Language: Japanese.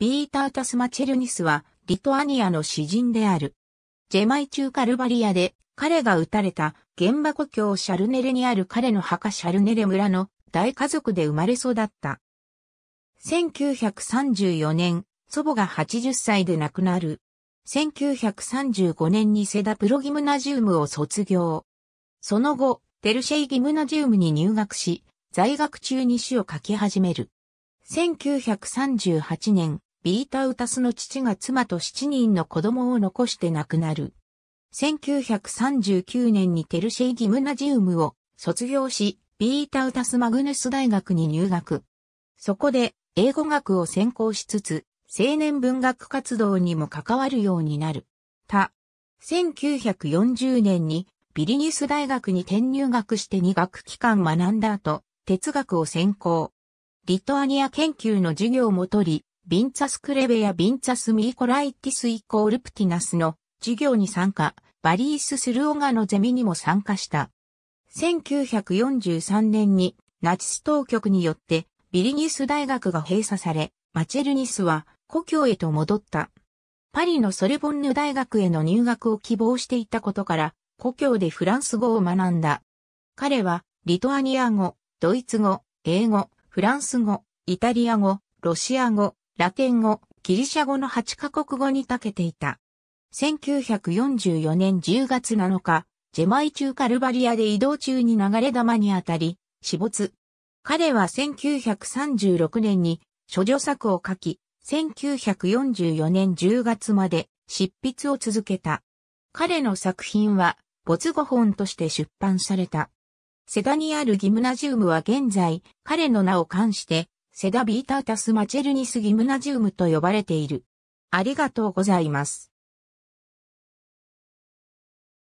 ビーター・タスマチェルニスは、リトアニアの詩人である。ジェマイ中カルバリアで、彼が撃たれた、現場故郷シャルネレにある彼の墓シャルネレ村の大家族で生まれ育った。1934年、祖母が80歳で亡くなる。1935年にセダプロギムナジウムを卒業。その後、テルシェイギムナジウムに入学し、在学中に詩を書き始める。1938年、ビータ・ウタスの父が妻と7人の子供を残して亡くなる。1939年にテルシェイ・ギムナジウムを卒業し、ビータ・ウタス・マグヌス大学に入学。そこで、英語学を専攻しつつ、青年文学活動にも関わるようになる。他、1940年にビリニュス大学に転入学して2学期間学んだ後、哲学を専攻。リトアニア研究の授業も取り、ビンツァスクレベやビンツァスミーコライティスイコールプティナスの授業に参加、バリース・スルオガのゼミにも参加した。1943年にナチス当局によってビリニス大学が閉鎖され、マチェルニスは故郷へと戻った。パリのソルボンヌ大学への入学を希望していたことから、故郷でフランス語を学んだ。彼は、リトアニア語、ドイツ語、英語、フランス語、イタリア語、ロシア語、ラテン語、ギリシャ語の8カ国語に長けていた。1944年10月7日、ジェマイ中カルバリアで移動中に流れ弾に当たり、死没。彼は1936年に処女作を書き、1944年10月まで執筆を続けた。彼の作品は没語本として出版された。セダにあるギムナジウムは現在、彼の名を冠して、セダビータータスマチェルニスギムナジウムと呼ばれている。ありがとうございます。